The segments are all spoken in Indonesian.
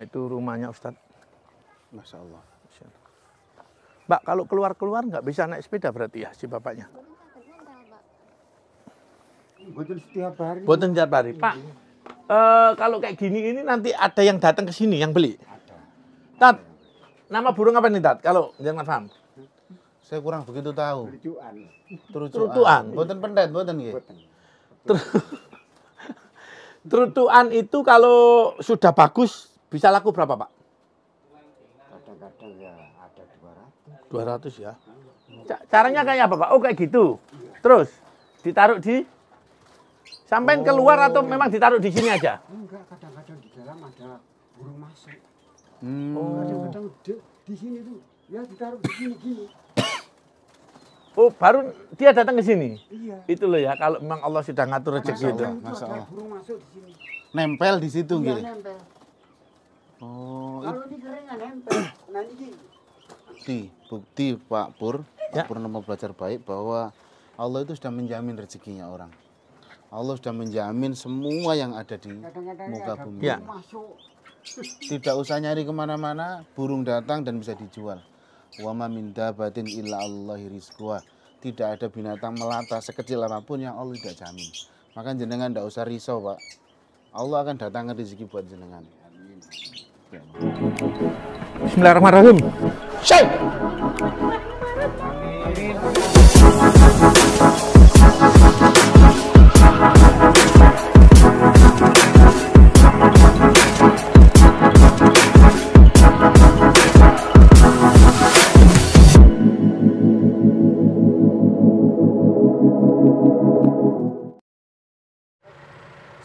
Itu rumahnya Ustadz. Masya Allah. Mbak, kalau keluar-keluar nggak bisa naik sepeda berarti ya si bapaknya? Boten setiap hari. Boten setiap hari. Pak, uh, kalau kayak gini ini nanti ada yang datang ke sini yang beli? Ada. Tat, nama burung apa nih Tat? Kalau jangan paham. Saya kurang begitu tahu. Terucuan. Terucuan. Boten pendet, boten gitu. Terucuan itu kalau sudah bagus bisa laku berapa, Pak? Kadang-kadang ya ada 200. 200 ya. Caranya kayak apa, Pak? Oh, kayak gitu. Terus ditaruh di Sampai oh. keluar atau memang ditaruh di sini aja? Enggak, kadang-kadang di dalam ada burung masuk. Hmm. Oh, kadang-kadang di, di sini tuh ya ditaruh di sini gini. Oh, baru dia datang ke sini. Iya. Itu loh ya, kalau memang Allah sudah ngatur rezeki itu. Masalah. Allah Nempel di situ iya, gitu. nempel. Oh. Kalau di nempel, nanti bukti, bukti Pak Pur, ya. Pak nama belajar baik bahwa Allah itu sudah menjamin rezekinya orang. Allah sudah menjamin semua yang ada di muka bumi. Ya. Tidak usah nyari kemana-mana, burung datang dan bisa dijual. Wama minta batin illa Allahi Tidak ada binatang melata sekecil apapun yang Allah tidak jamin. Maka jenengan tidak usah risau, Pak. Allah akan datangkan rezeki buat jenengan. Amin. Bismillahirrahmanirrahim. Syai.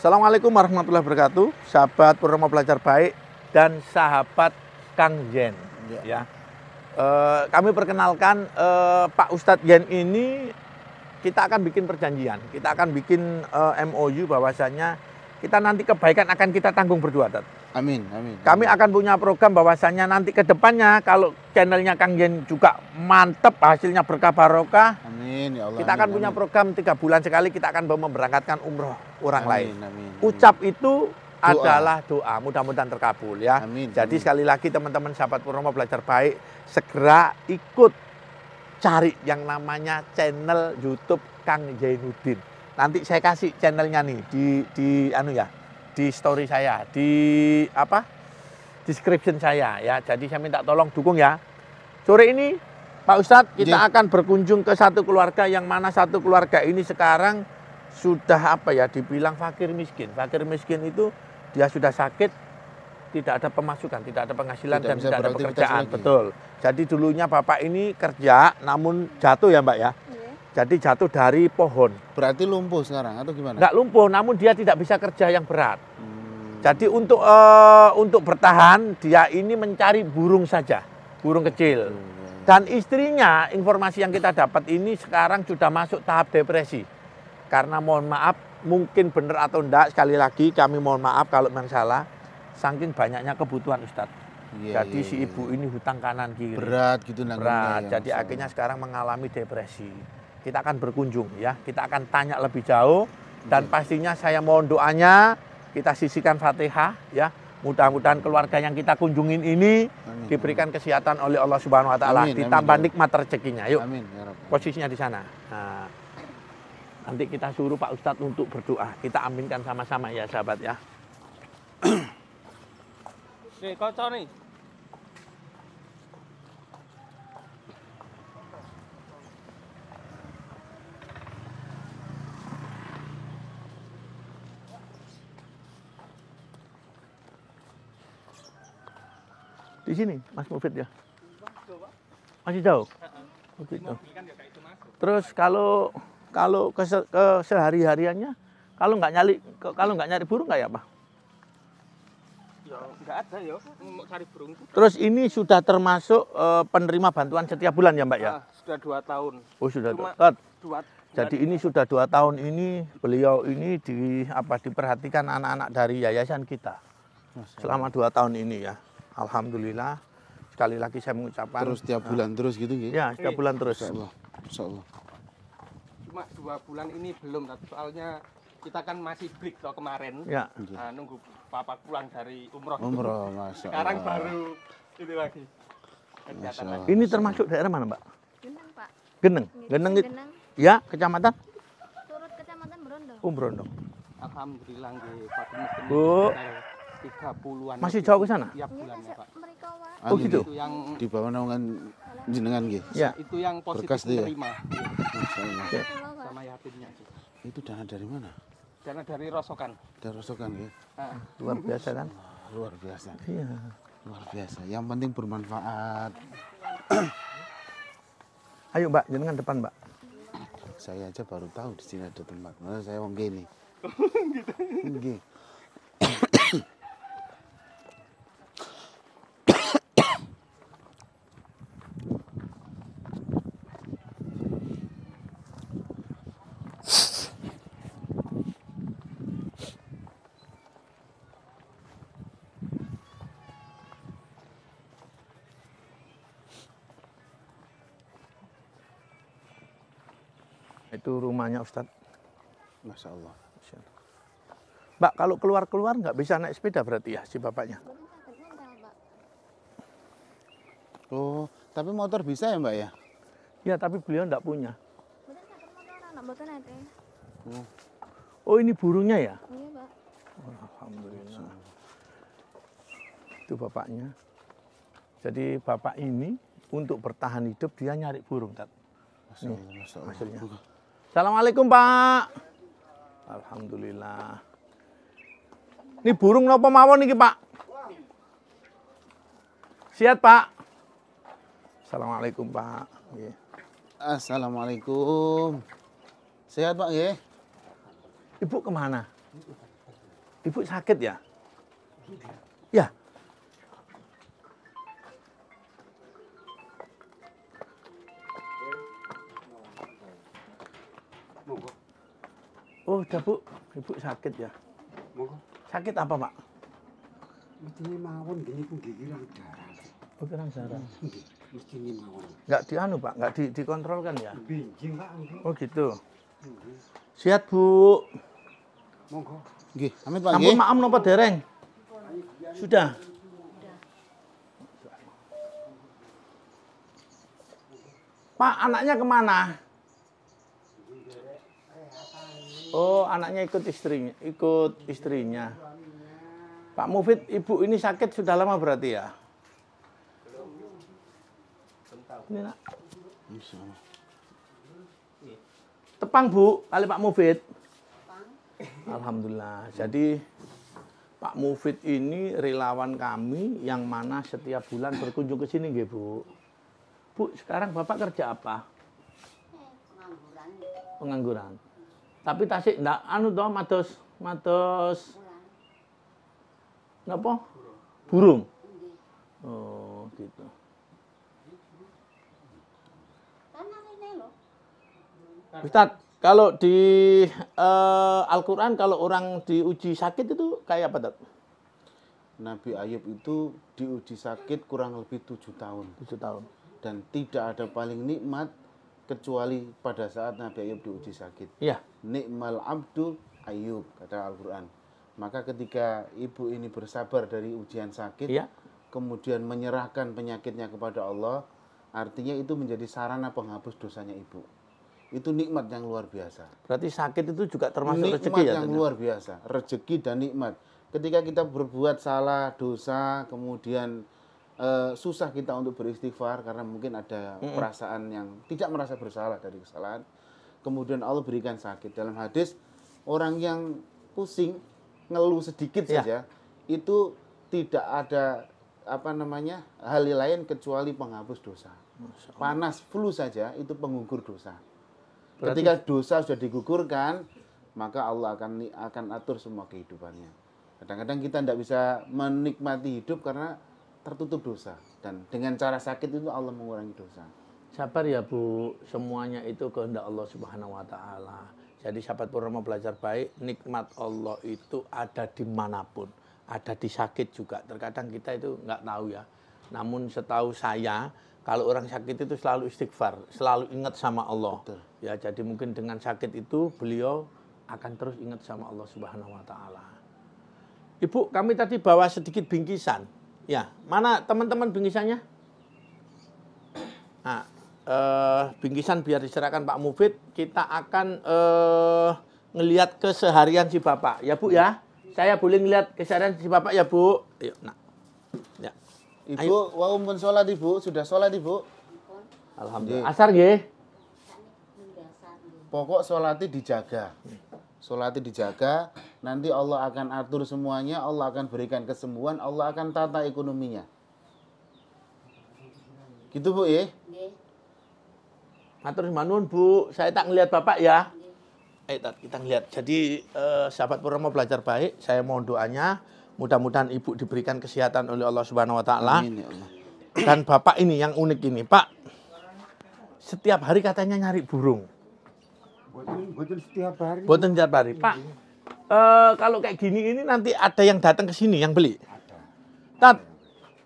Assalamualaikum warahmatullahi wabarakatuh Sahabat Purnomo Belajar Baik dan sahabat Kang Jen. Ya. ya. E, kami perkenalkan e, Pak Ustadz Jen ini kita akan bikin perjanjian, kita akan bikin e, eh, MOU bahwasanya kita nanti kebaikan akan kita tanggung berdua, Amin, Amin, amin. Kami akan punya program bahwasanya nanti ke depannya kalau channelnya Kang Jen juga mantep, hasilnya berkah barokah. Amin, ya Allah. Kita akan amin. punya program tiga bulan sekali kita akan memberangkatkan umroh orang amin, lain. Amin, amin. Ucap itu adalah doa. Mudah-mudahan terkabul ya. Amin. Jadi amin. sekali lagi teman-teman sahabat Purnomo belajar baik, segera ikut cari yang namanya channel YouTube Kang Jainuddin. Nanti saya kasih channelnya nih di di anu ya, di story saya, di apa? description saya ya. Jadi saya minta tolong dukung ya. Sore ini Pak Ustadz kita Jadi, iya. akan berkunjung ke satu keluarga yang mana satu keluarga ini sekarang sudah apa ya dibilang fakir miskin. Fakir miskin itu dia sudah sakit tidak ada pemasukan, tidak ada penghasilan tidak dan tidak ada pekerjaan, betul. Jadi dulunya bapak ini kerja namun jatuh ya, Mbak ya. Iya. Jadi jatuh dari pohon. Berarti lumpuh sekarang atau gimana? Enggak lumpuh, namun dia tidak bisa kerja yang berat. Hmm. Jadi untuk uh, untuk bertahan dia ini mencari burung saja, burung kecil. Hmm. Iya, iya. Dan istrinya, informasi yang kita dapat ini sekarang sudah masuk tahap depresi. Karena mohon maaf mungkin benar atau enggak sekali lagi kami mohon maaf kalau memang salah saking banyaknya kebutuhan Ustadz yeah, jadi yeah, si iya, ibu iya. ini hutang kanan kiri berat gitu berat jadi akhirnya sekarang mengalami depresi kita akan berkunjung ya kita akan tanya lebih jauh dan yeah. pastinya saya mohon doanya kita sisihkan fatihah ya Mudah-mudahan keluarga yang kita kunjungin ini amin, diberikan kesehatan oleh Allah Subhanahu wa taala, ditambah amin, ya nikmat rezekinya. Yuk. Amin ya Posisinya di sana. Nah. Nanti kita suruh Pak Ustadz untuk berdoa. Kita aminkan sama-sama ya sahabat ya. Nih, kocok nih. di sini Mas Mufid ya masih jauh masih jauh kan terus kalau kalau ke, ke sehari hariannya kalau nggak nyari kalau nggak nyari burung kayak apa ya, ya nggak ada ya cari burung terus ini sudah termasuk uh, penerima bantuan setiap bulan ya mbak ya ah, sudah dua tahun oh sudah Cuma dua, dua jadi ini ya. sudah dua tahun ini beliau ini di apa diperhatikan anak-anak dari yayasan kita selama dua tahun ini ya alhamdulillah sekali lagi saya mengucapkan terus setiap ah. bulan terus gitu ya? ya setiap iya. bulan terus. Insya Allah. Insya Allah cuma dua bulan ini belum soalnya kita kan masih break toh kemarin ya. nah, nunggu papa pulang dari umroh umroh masya sekarang Allah. baru itu lagi ini termasuk daerah mana mbak Geneng pak Geneng Geneng, Geneng. ya kecamatan turut kecamatan Berondong um, oh, Berondong Alhamdulillah di Pak. Bu tiga puluhan masih jauh ke sana? Tiap bulannya, ya, Pak. Mereka, Oh, gitu. Yang di bawah naungan jenengan gitu. Ya. Itu yang positif Berkas oh, Ya. Sama yatimnya. Itu dana dari mana? Dana dari Rosokan. Dari Rosokan ya. Luar biasa kan? Luar biasa. Iya. Luar biasa. Yang penting bermanfaat. Ayo Mbak, jenengan depan Mbak. Saya aja baru tahu di sini ada tempat. Mana saya wong gini. gitu. Gini. itu rumahnya Ustaz, Masya Allah. Masya Allah. Mbak, kalau keluar-keluar nggak bisa naik sepeda berarti ya si bapaknya? Oh, tapi motor bisa ya mbak ya? Ya, tapi beliau nggak punya. Oh. oh ini burungnya ya? Iya, Mbak. Oh, Alhamdulillah. Itu bapaknya. Jadi bapak ini untuk bertahan hidup dia nyari burung, Tat. Masya Allah. Masya Allah. Assalamualaikum Pak. Alhamdulillah. Ini burung nopo mawon niki Pak? Sihat Pak. Assalamualaikum Pak. Assalamualaikum. Sehat Pak Ibu kemana? Ibu sakit ya? udah Bu. Ibu sakit ya? Sakit apa, Pak? Mestine mawon gini darah. Oh, darah. mawon. Enggak dianu, Pak, enggak di, dikontrol kan ya? Binjing, Pak. Oh, gitu. Mhm. sihat Bu. Monggo. amit Pak. Ampun napa dereng? Sudah. Pak, anaknya kemana? Oh, anaknya ikut istrinya, ikut istrinya. Pak Mufid, ibu ini sakit sudah lama berarti ya? Ini nak. Tepang Bu, kali Pak Mufid. Alhamdulillah. Jadi Pak Mufid ini relawan kami yang mana setiap bulan berkunjung ke sini gak Bu. Bu, sekarang Bapak kerja apa? Pengangguran. Pengangguran. Tapi tasik ndak anu to matos, matos, napa? Burung. Oh, gitu. Ustaz, kalau di uh, Al-Quran, kalau orang diuji sakit itu kayak apa, Tad? Nabi Ayub itu diuji sakit kurang lebih tujuh tahun. Tujuh tahun. Dan tidak ada paling nikmat kecuali pada saat Nabi Ayub diuji sakit. Ya. Nikmal abdu Ayub kata Al-Qur'an. Maka ketika ibu ini bersabar dari ujian sakit, ya. kemudian menyerahkan penyakitnya kepada Allah, artinya itu menjadi sarana penghapus dosanya ibu. Itu nikmat yang luar biasa. Berarti sakit itu juga termasuk nikmat rezeki ya? Nikmat yang luar biasa, rezeki dan nikmat. Ketika kita berbuat salah, dosa, kemudian uh, susah kita untuk beristighfar karena mungkin ada mm hmm perasaan yang tidak merasa bersalah dari kesalahan. Kemudian Allah berikan sakit. Dalam hadis orang yang pusing ngeluh sedikit yeah. saja itu tidak ada apa namanya hal lain kecuali penghapus dosa. Panas flu saja itu penggugur dosa. Berarti, Ketika dosa sudah digugurkan, maka Allah akan akan atur semua kehidupannya. Kadang-kadang kita tidak bisa menikmati hidup karena tertutup dosa dan dengan cara sakit itu Allah mengurangi dosa. Sabar ya Bu, semuanya itu kehendak Allah Subhanahu wa taala. Jadi sahabat purnama belajar baik, nikmat Allah itu ada di manapun, Ada di sakit juga. Terkadang kita itu nggak tahu ya. Namun setahu saya, kalau orang sakit itu selalu istighfar, selalu ingat sama Allah. Betul. Ya, jadi mungkin dengan sakit itu beliau akan terus ingat sama Allah Subhanahu wa taala. Ibu, kami tadi bawa sedikit bingkisan Ya, mana teman-teman bingkisannya? Nah, eh, bingkisan biar diserahkan Pak Mufid, kita akan eh, ngelihat keseharian si Bapak. Ya, Bu ya. Saya boleh ngelihat keseharian si Bapak ya, Bu. Yuk, nah. Ya. Ibu, Ayo. wa sholat Ibu, sudah sholat Ibu. Alhamdulillah. Iya. Asar ya? Pokok sholati dijaga. Sholati dijaga, Nanti Allah akan atur semuanya, Allah akan berikan kesembuhan, Allah akan tata ekonominya. Gitu Bu ya? Matur manun Bu, saya tak ngelihat Bapak ya. Eh, Ayo kita ngelihat. Jadi eh, sahabat pura belajar baik, saya mohon doanya. Mudah-mudahan Ibu diberikan kesehatan oleh Allah Subhanahu wa taala. Ya Dan Bapak ini yang unik ini, Pak. Setiap hari katanya nyari burung. Boten, boten setiap hari. Boten setiap hari, Pak uh, kalau kayak gini ini nanti ada yang datang ke sini yang beli. Ada. Tat,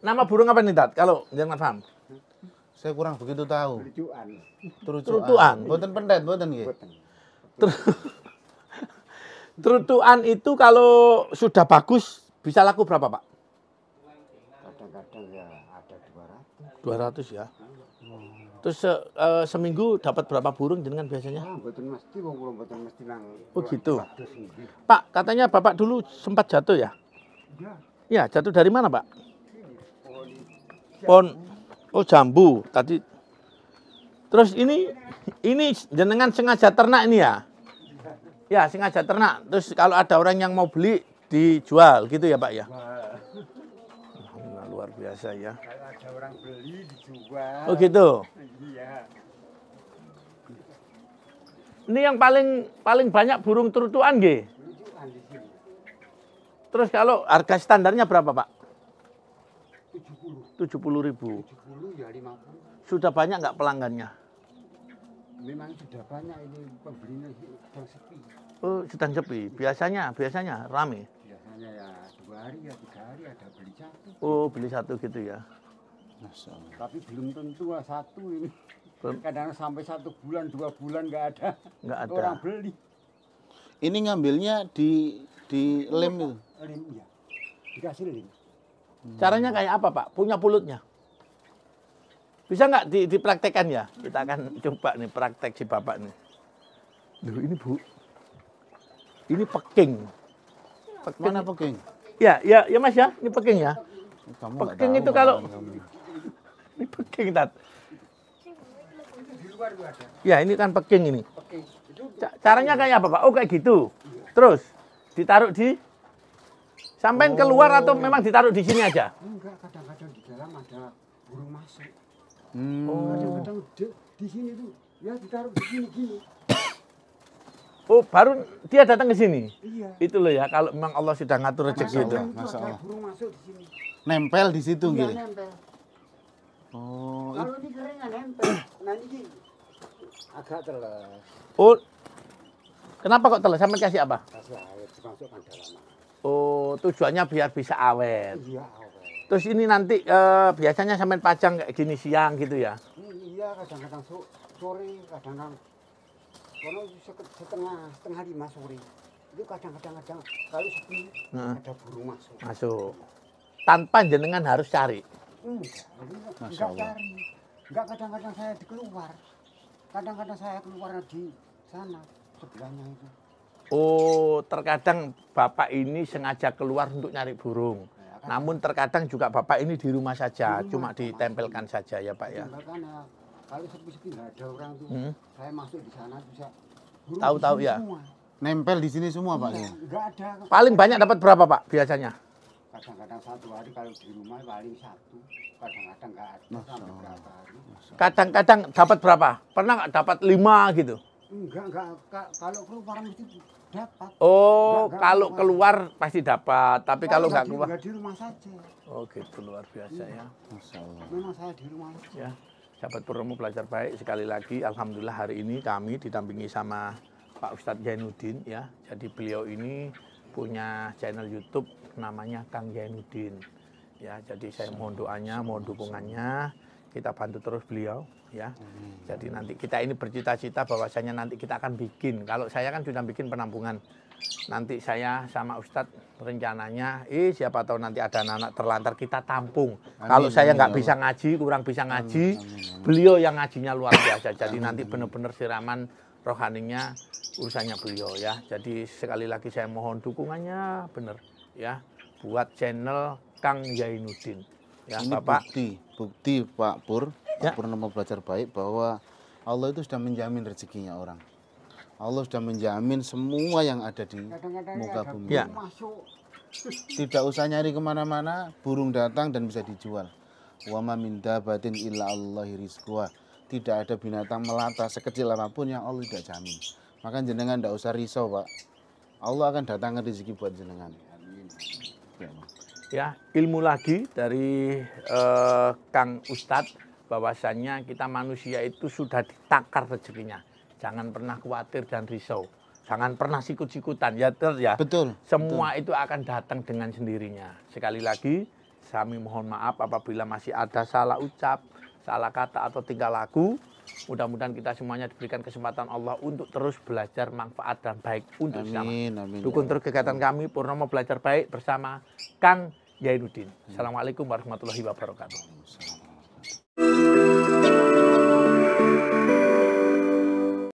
nama burung apa nih Tat? Kalau jangan paham. Saya kurang begitu tahu. Terucuan. Terucuan. Boten pendet, boten gitu. Terucuan itu kalau sudah bagus bisa laku berapa, Pak? Kadang-kadang ya ada 200. 200 ya. Terus uh, seminggu dapat berapa burung jenengan biasanya? Hmm, oh, gitu. Pak, katanya Bapak dulu sempat jatuh ya? Iya. Ya, jatuh dari mana, Pak? Pohon. Oh, jambu. Tadi Terus ini ini jenengan sengaja ternak ini ya? Iya. Ya, sengaja ternak. Terus kalau ada orang yang mau beli dijual gitu ya, Pak ya? Nah, luar biasa ya. Kalau ada orang beli dijual. Oh gitu. Iya. Ini yang paling paling banyak burung terutuan nggih. Terus kalau harga standarnya berapa, Pak? 70. 70.000. ribu. 70 ya 50. Sudah banyak nggak pelanggannya? Memang sudah banyak ini pembelinya sedang sepi. Oh, sedang sepi. Biasanya, biasanya rame hari ya tiga hari ada beli satu. Oh beli satu gitu ya. Masalah. Tapi belum tentu lah satu ini. Belum. Kadang sampai satu bulan dua bulan nggak ada. Nggak ada. Orang beli. Ini ngambilnya di di lem itu. Lem ya. Dikasih lem. Hmm. Caranya kayak apa Pak? Punya pulutnya? Bisa nggak di, dipraktekkan ya? Kita akan coba nih praktek si Bapak nih. Duh ini Bu, ini peking. peking. Mana peking? Ya, ya, ya Mas ya, ini peking ya. Kamu peking itu kalau ini peking tat. Ya, ini kan peking ini. Caranya kayak apa, Pak? Oh, kayak gitu. Terus ditaruh di sampai oh. keluar atau memang ditaruh di sini aja? Enggak, kadang-kadang di dalam ada burung masuk. Hmm. Oh, kadang-kadang di, di sini tuh ya ditaruh di sini gini. Oh, baru dia datang ke sini. Iya. Itu loh ya, kalau memang Allah sudah ngatur rezeki itu. Masalah. Burung masuk di sini. Nempel di situ iya, gitu. nempel. Oh. Kalau ini keringan nempel. nah, ini agak telas. Oh. Kenapa kok telas? Sampai kasih apa? Kasih air dimasukkan dalam. Oh, tujuannya biar bisa awet. Iya, awet. Terus ini nanti eh, biasanya sampai pajang kayak gini siang gitu ya? Iya, kadang-kadang sore, kadang-kadang kalau setengah setengah hari masuk itu kadang-kadang kadang kalau sepi ada burung masuk. Masuk. Tanpa jenengan harus cari. Enggak, enggak, cari. Enggak kadang-kadang saya dikeluar. Kadang-kadang saya keluar di sana sebelahnya itu. Oh, terkadang bapak ini sengaja keluar untuk nyari burung. Ya, Namun terkadang juga bapak ini di rumah saja, di rumah, cuma ditempelkan saja ya pak ya kalau sepi-sepi ada orang tuh hmm. saya masuk di sana bisa tahu-tahu ya semua. nempel di sini semua pak ya ada paling banyak dapat berapa pak biasanya kadang-kadang satu hari kalau di rumah paling satu kadang-kadang nggak ada kadang-kadang dapat berapa pernah nggak dapat lima gitu enggak enggak kalau keluar mesti dapat oh enggak, kalau keluar. keluar pasti dapat tapi kalau nggak keluar di rumah saja oh gitu luar biasa ya Masya Allah. memang saya di rumah saja. ya sahabat Purnomo Belajar Baik sekali lagi Alhamdulillah hari ini kami didampingi sama Pak Ustadz Jainuddin ya. Jadi beliau ini punya channel YouTube namanya Kang Jainuddin. Ya, jadi saya mohon doanya, mohon dukungannya. Kita bantu terus beliau ya. Hmm. Jadi nanti kita ini bercita-cita bahwasanya nanti kita akan bikin. Kalau saya kan sudah bikin penampungan. Nanti saya sama Ustadz rencananya, eh siapa tahu nanti ada anak-anak terlantar kita tampung. Amin, Kalau saya nggak ya bisa ngaji, kurang bisa ngaji, amin, amin, beliau yang ngajinya luar biasa. Jadi nanti benar-benar siraman rohaninya urusannya beliau ya. Jadi sekali lagi saya mohon dukungannya benar ya buat channel Kang Yainuddin. Ya, ini Bapak. bukti, bukti Pak Pur Pak ya. Purnomo belajar baik bahwa Allah itu sudah menjamin rezekinya orang. Allah sudah menjamin semua yang ada di muka bumi. Ya. Tidak usah nyari kemana-mana, burung datang dan bisa dijual. Wama minta batin illa Allahi Tidak ada binatang melata sekecil apapun yang Allah tidak jamin. Maka jenengan tidak usah risau pak. Allah akan datang rezeki buat jenengan. Ya, ilmu lagi dari uh, Kang Ustadz bahwasannya kita manusia itu sudah ditakar rezekinya. Jangan pernah khawatir dan risau. Jangan pernah sikut-sikutan ya ter ya. Betul. Semua betul. itu akan datang dengan sendirinya. Sekali lagi kami mohon maaf apabila masih ada salah ucap, salah kata atau tingkah laku. Mudah-mudahan kita semuanya diberikan kesempatan Allah untuk terus belajar manfaat dan baik untuk amin, sesama. Amin, ya Dukung terus kegiatan kami Purnomo Belajar Baik bersama Kang Yainuddin. Assalamualaikum warahmatullahi wabarakatuh.